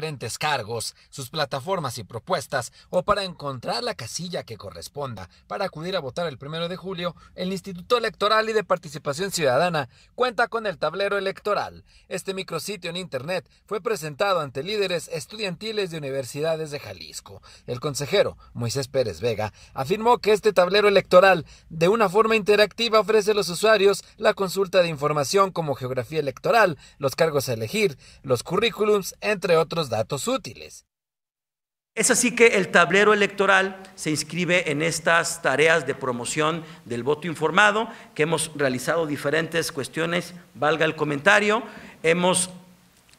diferentes cargos, sus plataformas y propuestas o para encontrar la casilla que corresponda para acudir a votar el primero de julio, el Instituto Electoral y de Participación Ciudadana cuenta con el tablero electoral. Este micrositio en Internet fue presentado ante líderes estudiantiles de universidades de Jalisco. El consejero Moisés Pérez Vega afirmó que este tablero electoral de una forma interactiva ofrece a los usuarios la consulta de información como geografía electoral, los cargos a elegir, los currículums, entre otros datos útiles. Es así que el tablero electoral se inscribe en estas tareas de promoción del voto informado, que hemos realizado diferentes cuestiones, valga el comentario, hemos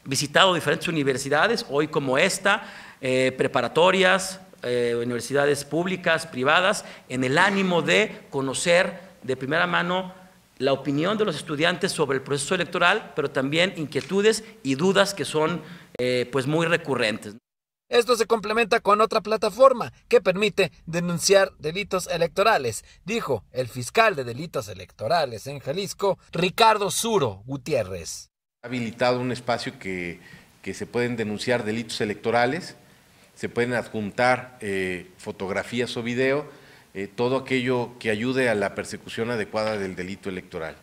visitado diferentes universidades, hoy como esta, eh, preparatorias, eh, universidades públicas, privadas, en el ánimo de conocer de primera mano la opinión de los estudiantes sobre el proceso electoral, pero también inquietudes y dudas que son eh, pues muy recurrentes. Esto se complementa con otra plataforma que permite denunciar delitos electorales, dijo el fiscal de delitos electorales en Jalisco, Ricardo Suro Gutiérrez. Ha habilitado un espacio que, se pueden denunciar delitos electorales, se pueden adjuntar eh, fotografías o video eh, todo aquello que ayude a la persecución adecuada del delito electoral.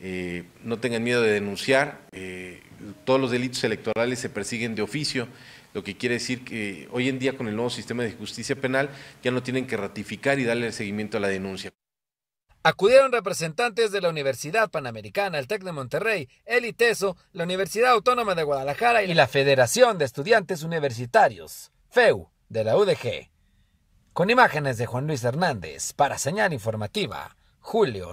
Eh, no tengan miedo de denunciar, eh, todos los delitos electorales se persiguen de oficio, lo que quiere decir que hoy en día con el nuevo sistema de justicia penal ya no tienen que ratificar y darle el seguimiento a la denuncia. Acudieron representantes de la Universidad Panamericana, el TEC de Monterrey, el ITESO, la Universidad Autónoma de Guadalajara y la Federación de Estudiantes Universitarios, FEU, de la UDG. Con imágenes de Juan Luis Hernández para Señal Informativa, Julio.